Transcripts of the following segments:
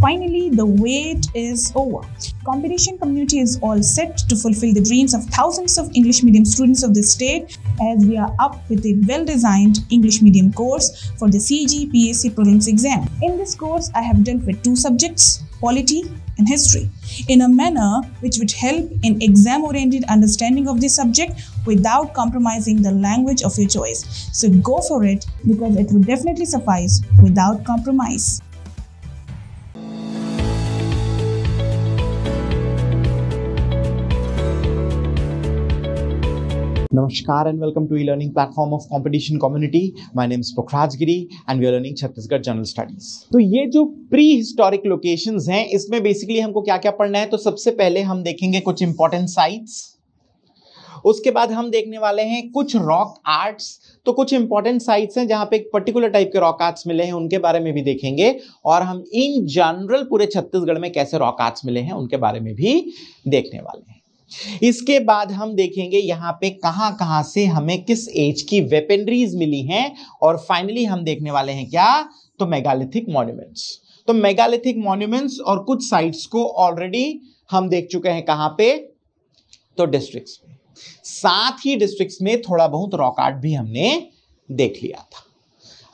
Finally, the wait is over. Competition community is all set to fulfill the dreams of thousands of English medium students of the state as we are up with a well-designed English medium course for the CG PSC prelims exam. In this course, I have dealt with two subjects, polity and history in a manner which would help in exam oriented understanding of the subject without compromising the language of your choice so go for it because it would definitely suffice without compromise नमस्कार and welcome to learning platform of of community community. My name is Giri and we are learning Chhattisgarh general studies तो ये जो pre historic location हैं इसमें basically हमको क्या क्या पढ़ना है तो सबसे पहले हम देखेंगे कुछ इंपॉर्टेंट साइट्स उसके बाद हम देखने वाले हैं कुछ रॉक आर्ट्स तो कुछ इंपॉर्टेंट साइट्स हैं जहां पे एक पर्टिकुलर टाइप के रॉक आर्ट्स मिले हैं उनके बारे में भी देखेंगे और हम इन जनरल पूरे छत्तीसगढ़ में कैसे रॉक आर्ट्स मिले हैं उनके बारे में भी देखने वाले हैं इसके बाद हम देखेंगे यहाँ पे कहाँ कहाँ से हमें किस एज की वेपनरीज मिली हैं और फाइनली हम देखने वाले हैं क्या तो मेगालिथिक मॉन्यूमेंट्स तो मेगालिथिक मॉन्यूमेंट्स और कुछ साइट्स को ऑलरेडी हम देख चुके हैं कहाँ पे तो डिस्ट्रिक्ट्स में साथ ही डिस्ट्रिक्ट्स में थोड़ा बहुत रॉक आर्ट भी हमने देख लिया था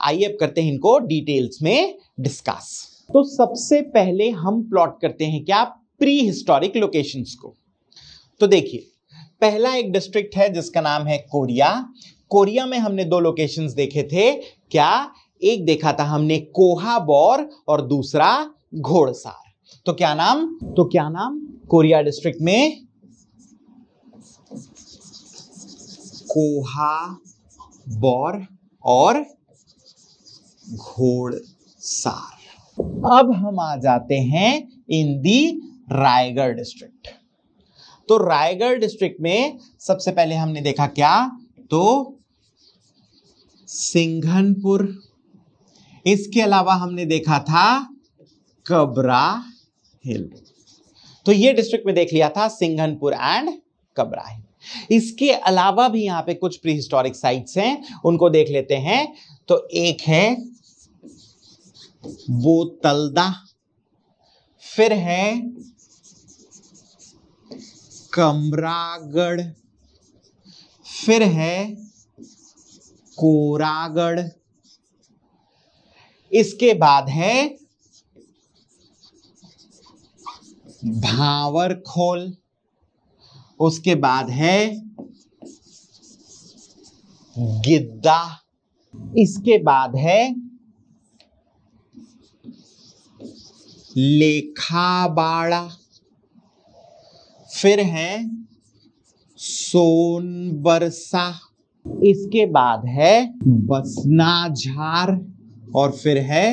आइए अब करते हैं इनको डिटेल्स में डिस्कस तो सबसे पहले हम प्लॉट करते हैं क्या प्री हिस्टोरिक लोकेशंस को तो देखिए पहला एक डिस्ट्रिक्ट है जिसका नाम है कोरिया कोरिया में हमने दो लोकेशंस देखे थे क्या एक देखा था हमने कोहाबोर और दूसरा घोड़सार तो क्या नाम तो क्या नाम कोरिया डिस्ट्रिक्ट में कोहाबोर और घोड़सार अब हम आ जाते हैं इन दी रायगढ़ डिस्ट्रिक्ट तो रायगढ़ डिस्ट्रिक्ट में सबसे पहले हमने देखा क्या तो सिंघनपुर इसके अलावा हमने देखा था कबरा हिल तो ये डिस्ट्रिक्ट में देख लिया था सिंघनपुर एंड कबरा हिल इसके अलावा भी यहां पे कुछ प्री हिस्टोरिक साइट्स हैं उनको देख लेते हैं तो एक है वो तलदा फिर है कमरागढ़ फिर है कोरागढ़ इसके बाद है खोल उसके बाद है गिद्दा इसके बाद है लेखाबाड़ा फिर है सोन बरसा इसके बाद है बसनाझार और फिर है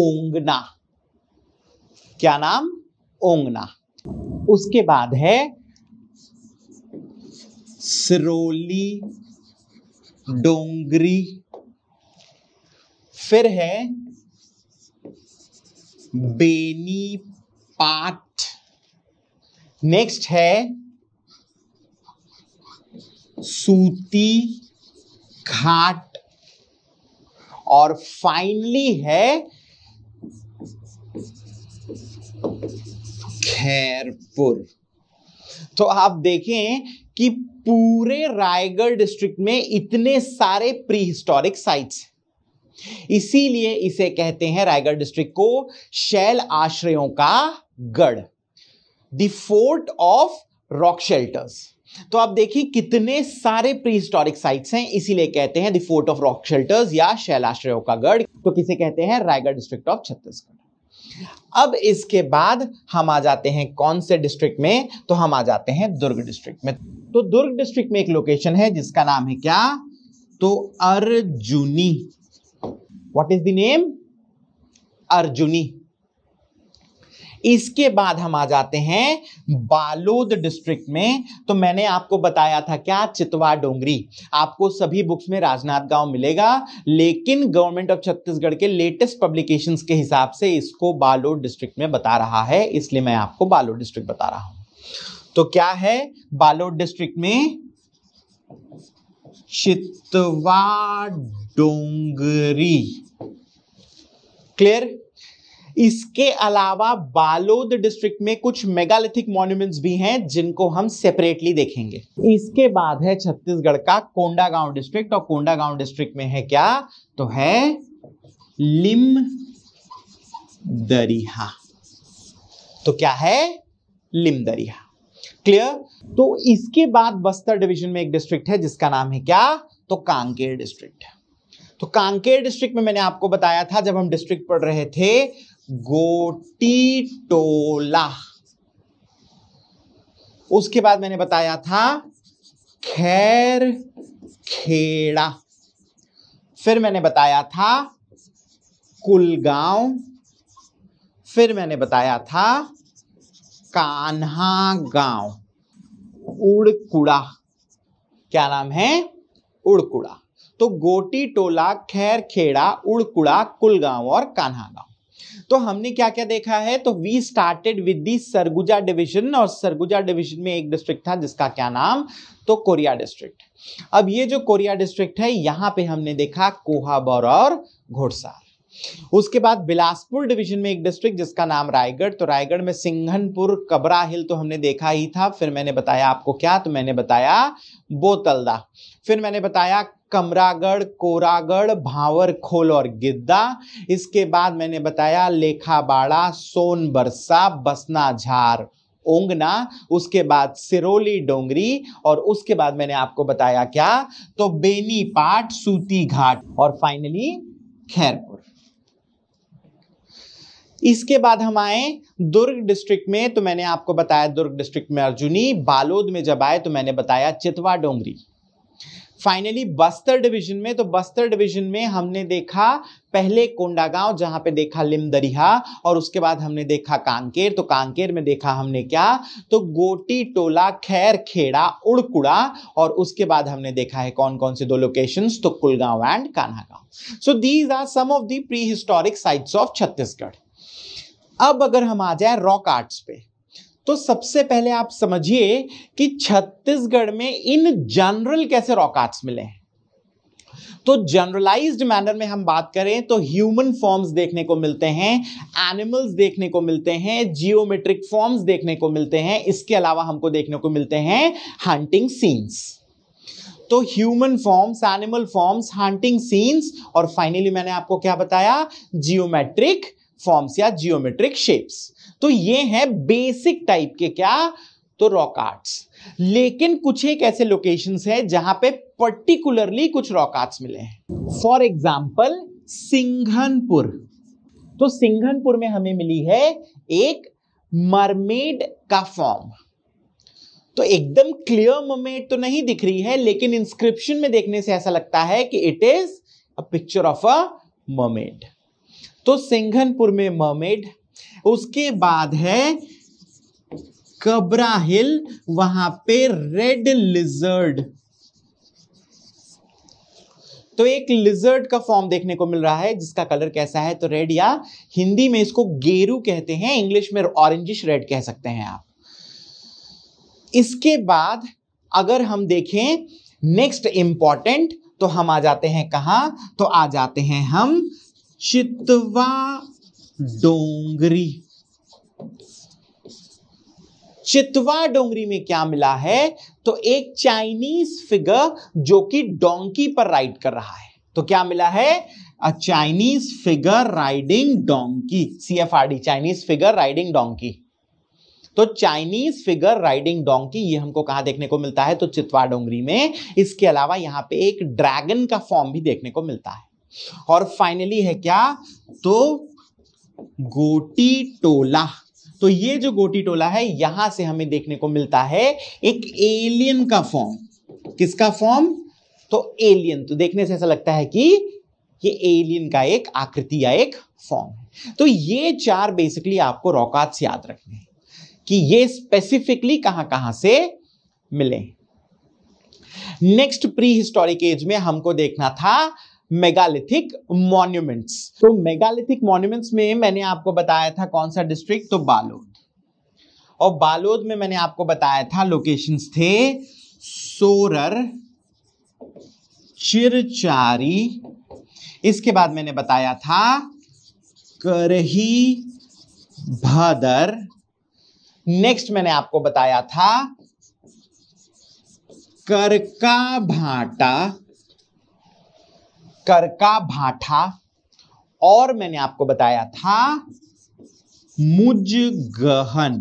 ओंगना क्या नाम ओंगना उसके बाद है सिरोली डोंगरी फिर है बेनी पाट नेक्स्ट है सूती घाट और फाइनली है खैरपुर तो आप देखें कि पूरे रायगढ़ डिस्ट्रिक्ट में इतने सारे प्री हिस्टोरिक साइट्स इसीलिए इसे कहते हैं रायगढ़ डिस्ट्रिक्ट को शैल आश्रयों का गढ़ the fort of rock shelters तो आप देखिए कितने सारे प्री हिस्टोरिक साइट्स हैं इसीलिए कहते हैं the fort of rock shelters या शैलाश्रयों का गढ़ तो किसे कहते हैं रायगढ़ डिस्ट्रिक्ट ऑफ छत्तीसगढ़ अब इसके बाद हम आ जाते हैं कौन से डिस्ट्रिक्ट में तो हम आ जाते हैं दुर्ग डिस्ट्रिक्ट में तो दुर्ग डिस्ट्रिक्ट में एक लोकेशन है जिसका नाम है क्या तो Arjuni what is the name Arjuni इसके बाद हम आ जाते हैं बालोद डिस्ट्रिक्ट में तो मैंने आपको बताया था क्या चितवा डोंगरी आपको सभी बुक्स में राजनाथ गांव मिलेगा लेकिन गवर्नमेंट ऑफ छत्तीसगढ़ के लेटेस्ट पब्लिकेशन के हिसाब से इसको बालोद डिस्ट्रिक्ट में बता रहा है इसलिए मैं आपको बालोद डिस्ट्रिक्ट बता रहा हूं तो क्या है बालोद डिस्ट्रिक्ट में चितवा डोंगरी क्लियर इसके अलावा बालोद डिस्ट्रिक्ट में कुछ मेगालिथिक मॉन्यूमेंट्स भी हैं जिनको हम सेपरेटली देखेंगे इसके बाद है छत्तीसगढ़ का कोंडा गांव डिस्ट्रिक्ट और कोंडा गांव डिस्ट्रिक्ट में है क्या तो है लिम दरिया तो क्या है लिम दरिया क्लियर तो इसके बाद बस्तर डिवीजन में एक डिस्ट्रिक्ट है जिसका नाम है क्या तो कांकेर डिस्ट्रिक्ट तो कांकेर डिस्ट्रिक्ट में मैंने आपको बताया था जब हम डिस्ट्रिक्ट पढ़ रहे थे गोटी टोला उसके बाद मैंने बताया था खैर खेड़ा फिर मैंने बताया था कुलगांव फिर मैंने बताया था कान्हा गांव उड़कुड़ा क्या नाम है उड़कुड़ा तो गोटी टोला खैर खेड़ा उड़कुड़ा कुलगांव और कान्हा गांव तो हमने क्या क्या देखा है तो we started with the Surguja division और सरगुजा डिविजन में एक डिस्ट्रिक्ट था जिसका क्या नाम तो कोरिया डिस्ट्रिक्ट अब ये जो कोरिया डिस्ट्रिक्ट है यहां पे हमने देखा कोहाबोर और घोड़साल उसके बाद बिलासपुर डिवीजन में एक डिस्ट्रिक्ट जिसका नाम रायगढ़ तो रायगढ़ में सिंघनपुर कबरा हिल तो हमने देखा ही था फिर मैंने बताया आपको क्या तो मैंने बताया बोतलदा फिर मैंने बताया कमरागढ़ कोरागढ़ भावर खोल और गिद्दा इसके बाद मैंने बताया लेखाबाड़ा सोनबरसा बसना झार ओंगना उसके बाद सिरोली डोंगरी और उसके बाद मैंने आपको बताया क्या तो बेनीपाट सूती घाट और फाइनली खैरपुर इसके बाद हम आए दुर्ग डिस्ट्रिक्ट में तो मैंने आपको बताया दुर्ग डिस्ट्रिक्ट में अर्जुनी बालोद में जब आए तो मैंने बताया चितवा डोंगरी फाइनली बस्तर डिवीजन में तो बस्तर डिवीजन में हमने देखा पहले कोंडागांव जहां पे देखा लिमदरिया और उसके बाद हमने देखा कांकेर तो कांकेर में देखा हमने क्या तो गोटी टोला खैर खेड़ा उड़कुड़ा और उसके बाद हमने देखा है कौन कौन से दो लोकेशंस तो Kulgaon and Kanhagaon so these are some of the prehistoric sites of Chhattisgarh अब अगर हम आ जाए रॉक आर्ट्स पे तो सबसे पहले आप समझिए कि छत्तीसगढ़ में इन जनरल कैसे रॉक आर्ट्स मिले हैं तो जनरलाइज्ड मैनर में हम बात करें तो ह्यूमन फॉर्म्स देखने को मिलते हैं एनिमल्स देखने को मिलते हैं जियोमेट्रिक फॉर्म्स देखने को मिलते हैं इसके अलावा हमको देखने को मिलते हैं हंटिंग सीन्स तो human forms animal forms hunting scenes और फाइनली मैंने आपको क्या बताया जियोमेट्रिक फॉर्म्स या जियोमेट्रिक शेप्स तो ये हैं बेसिक टाइप के क्या तो रॉक आर्ट्स लेकिन कुछ एक ऐसे लोकेशंस हैं जहां पे पर्टिकुलरली कुछ रॉक आर्ट्स मिले हैं फॉर एग्जाम्पल सिंघनपुर तो सिंघनपुर में हमें मिली है एक मरमेड का फॉर्म तो एकदम क्लियर मरमेड तो नहीं दिख रही है लेकिन इंस्क्रिप्शन में देखने से ऐसा लगता है कि it is a picture of a mermaid तो सिंघनपुर में मर्मेड उसके बाद है कबरा हिल वहां पे रेड लिजर्ड तो एक लिजर्ड का फॉर्म देखने को मिल रहा है जिसका कलर कैसा है तो रेड या हिंदी में इसको गेरू कहते हैं इंग्लिश में ऑरेंजिश रेड कह सकते हैं आप इसके बाद अगर हम देखें नेक्स्ट इंपॉर्टेंट तो हम आ जाते हैं कहा तो आ जाते हैं हम चितवा डोंगरी चितवा डोंगरी में क्या मिला है तो एक चाइनीज फिगर जो कि डोंकी पर राइड कर रहा है तो क्या मिला है a Chinese figure riding donkey C F R D Chinese figure riding donkey तो चाइनीज फिगर राइडिंग डोंकी ये हमको कहा देखने को मिलता है तो चितवा डोंगरी में इसके अलावा यहां पे एक ड्रैगन का फॉर्म भी देखने को मिलता है और फाइनली है क्या तो गोटी टोला तो ये जो गोटी टोला है यहां से हमें देखने को मिलता है एक एलियन का फॉर्म किसका फॉर्म तो एलियन तो देखने से ऐसा लगता है कि ये एलियन का एक आकृति या एक फॉर्म है तो ये चार बेसिकली आपको रौकात से याद रखने कि ये स्पेसिफिकली कहां कहां से मिले नेक्स्ट प्री हिस्टोरिक एज में हमको देखना था मेगालिथिक मॉन्यूमेंट्स तो मेगालिथिक मॉन्यूमेंट्स में मैंने आपको बताया था कौन सा डिस्ट्रिक्ट तो बालोद और बालोद में मैंने आपको बताया था लोकेशंस थे सोरर चिरचारी इसके बाद मैंने बताया था करही भदर नेक्स्ट मैंने आपको बताया था करका भाटा कर का भाठा और मैंने आपको बताया था मुज गहन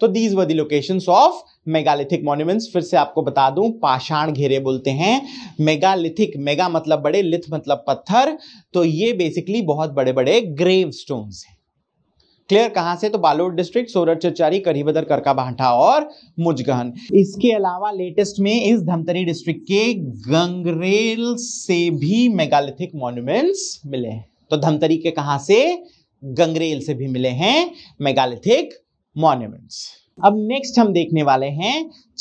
तो these were location locations of megalithic monuments फिर से आपको बता दूं पाषाण घेरे बोलते हैं मेगालिथिक मेगा मतलब बड़े लिथ मतलब पत्थर तो ये बेसिकली बहुत बड़े बड़े ग्रेव स्टोन्स हैं क्लियर कहां से तो बालोद डिस्ट्रिक्ट सोरठ चचारी करीबदर करका भांठा और मुजगहन इसके अलावा लेटेस्ट में इस धमतरी डिस्ट्रिक्ट के गंगरेल से भी मेगालिथिक मॉन्यूमेंट्स मिले हैं तो धमतरी के कहां से गंगरेल से भी मिले हैं मेगालिथिक मॉन्यूमेंट्स अब नेक्स्ट हम देखने वाले हैं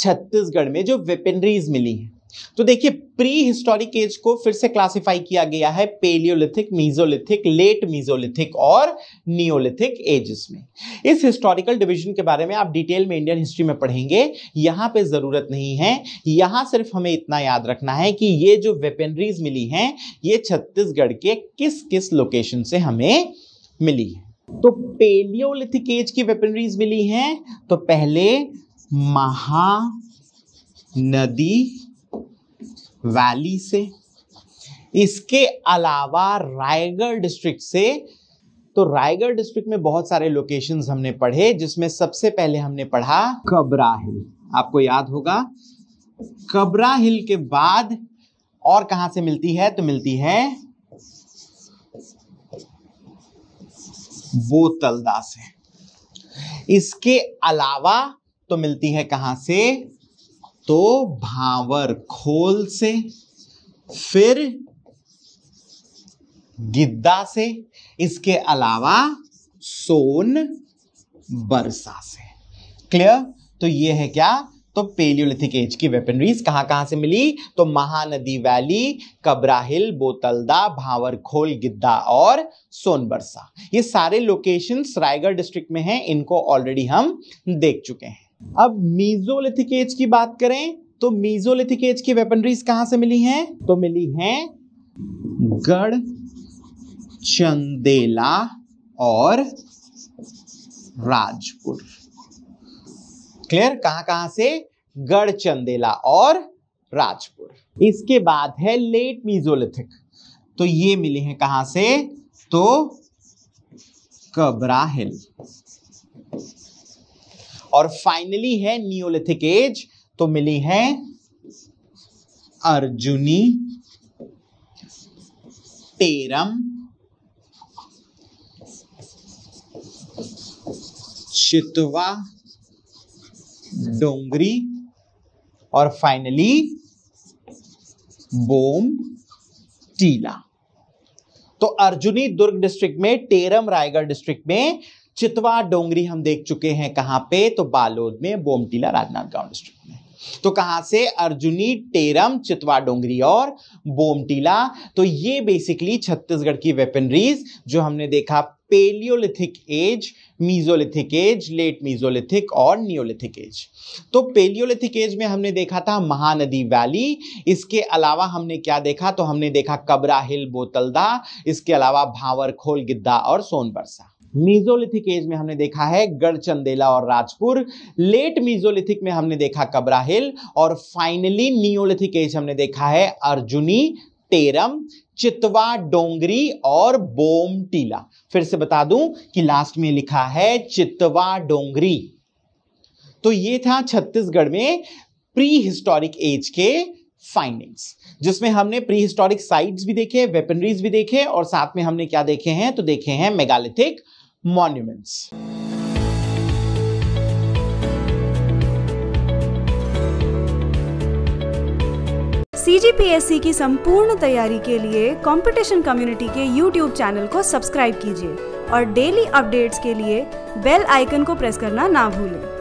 छत्तीसगढ़ में जो वेपनरीज मिली हैं तो देखिए प्री हिस्टोरिक एज को फिर से क्लासिफाई किया गया है पेलियोलिथिक मीजोलिथिक लेट मीजोलिथिक और नियोलिथिक एजेस में इस हिस्टोरिकल डिवीजन के बारे में आप डिटेल में इंडियन हिस्ट्री में पढ़ेंगे यहां पे जरूरत नहीं है यहां सिर्फ हमें इतना याद रखना है कि ये जो वेपनरीज मिली हैं ये छत्तीसगढ़ के किस किस लोकेशन से हमें मिली है तो पेलियोलिथिक एज की वेपनरीज मिली हैं तो पहले महा नदी वैली से इसके अलावा रायगढ़ डिस्ट्रिक्ट से तो रायगढ़ डिस्ट्रिक्ट में बहुत सारे लोकेशंस हमने पढ़े जिसमें सबसे पहले हमने पढ़ा कबरा हिल आपको याद होगा कबरा हिल के बाद और कहां से मिलती है तो मिलती है बोतलदा से इसके अलावा तो मिलती है कहां से तो भावर खोल से फिर गिद्दा से इसके अलावा सोन बरसा से क्लियर तो ये है क्या तो पेलियोलिथिक एज की वेपनरीज कहां कहां से मिली तो महानदी वैली कब्राहिल बोतलदा भावरखोल गिद्दा और सोनबरसा ये सारे लोकेशंस रायगढ़ डिस्ट्रिक्ट में हैं इनको ऑलरेडी हम देख चुके हैं अब मीजोलिथिक एज की बात करें तो मीजोलिथिक एज की वेपनरीज कहां से मिली हैं तो मिली हैं गढ़ चंदेला और राजपुर क्लियर कहां कहां से गढ़ चंदेला और राजपुर इसके बाद है लेट मीजोलिथिक तो ये मिले हैं कहां से तो कबरा हिल और फाइनली है नियोलिथिक एज तो मिली है अर्जुनी टेरम चितवा डोंगरी और फाइनली बोम टीला तो अर्जुनी दुर्ग डिस्ट्रिक्ट में टेरम रायगढ़ डिस्ट्रिक्ट में चितवा डोंगरी हम देख चुके हैं कहाँ पे तो बालोद में बोमटीला राजनांदगांव डिस्ट्रिक्ट में तो कहां से अर्जुनी टेरम चितवा डोंगरी और बोमटीला तो ये बेसिकली छत्तीसगढ़ की वेपनरीज जो हमने देखा paleolithic age mesolithic age late mesolithic और नियोलिथिक एज तो पेलियोलिथिक एज में हमने देखा था महानदी वैली इसके अलावा हमने क्या देखा तो हमने देखा कबरा हिल बोतलदा इसके अलावा भावरखोल गिद्दा और सोनबरसा मीजोलिथिक एज में हमने देखा है गढ़चंदेला और राजपुर लेट मीजोलिथिक में हमने देखा कबराहिल और फाइनली नियोलिथिक एज हमने देखा है अर्जुनी टेरम चितवा डोंगरी और बोम टीला फिर से बता दूं कि लास्ट में लिखा है चितवा डोंगरी तो ये था छत्तीसगढ़ में प्री हिस्टोरिक एज के फाइंडिंग्स जिसमें हमने प्री हिस्टोरिक साइट्स भी देखे वेपनरीज भी देखे और साथ में हमने क्या देखे हैं तो देखे हैं मेगालिथिक monuments. सी की संपूर्ण तैयारी के लिए कंपटीशन कम्युनिटी के YouTube चैनल को सब्सक्राइब कीजिए और डेली अपडेट्स के लिए बेल आइकन को प्रेस करना ना भूलें।